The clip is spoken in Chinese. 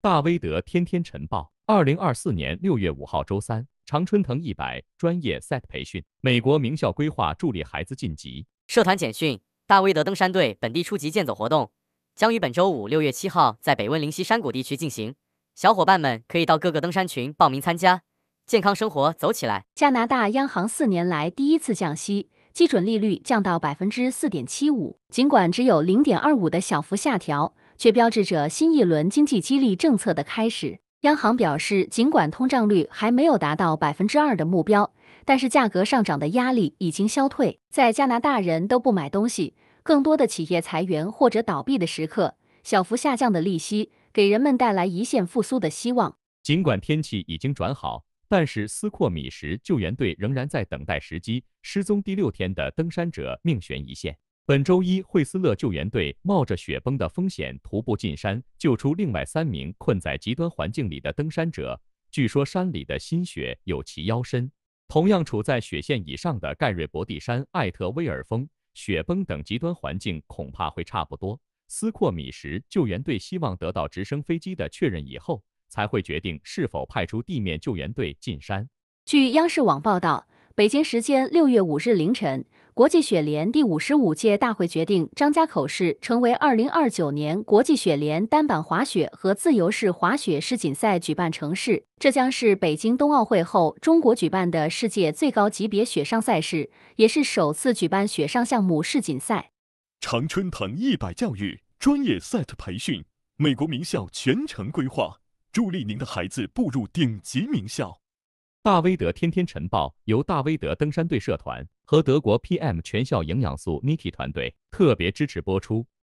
大威德天天晨报，二零二四年六月五号周三，常春藤一百专业 s e t 培训，美国名校规划助力孩子晋级。社团简讯：大威德登山队本地初级健走活动将于本周五六月七号在北温灵溪山谷地区进行，小伙伴们可以到各个登山群报名参加。健康生活，走起来！加拿大央行四年来第一次降息，基准利率降到百分之四点七五，尽管只有零点二五的小幅下调。却标志着新一轮经济激励政策的开始。央行表示，尽管通胀率还没有达到百分之二的目标，但是价格上涨的压力已经消退。在加拿大人都不买东西，更多的企业裁员或者倒闭的时刻，小幅下降的利息给人们带来一线复苏的希望。尽管天气已经转好，但是斯阔米什救援队仍然在等待时机。失踪第六天的登山者命悬一线。本周一，惠斯勒救援队冒着雪崩的风险徒步进山，救出另外三名困在极端环境里的登山者。据说山里的新雪有其腰深。同样处在雪线以上的盖瑞伯蒂山、艾特威尔峰，雪崩等极端环境恐怕会差不多。斯阔米什救援队希望得到直升飞机的确认以后，才会决定是否派出地面救援队进山。据央视网报道，北京时间六月五日凌晨。国际雪联第五十五届大会决定，张家口市成为二零二九年国际雪联单板滑雪和自由式滑雪世锦赛举办城市。这将是北京冬奥会后中国举办的世界最高级别雪上赛事，也是首次举办雪上项目世锦赛。常春藤一百教育专业赛 t 培训，美国名校全程规划，助力您的孩子步入顶级名校。大威德天天晨报由大威德登山队社团和德国 PM 全校营养素 Niki 团队特别支持播出。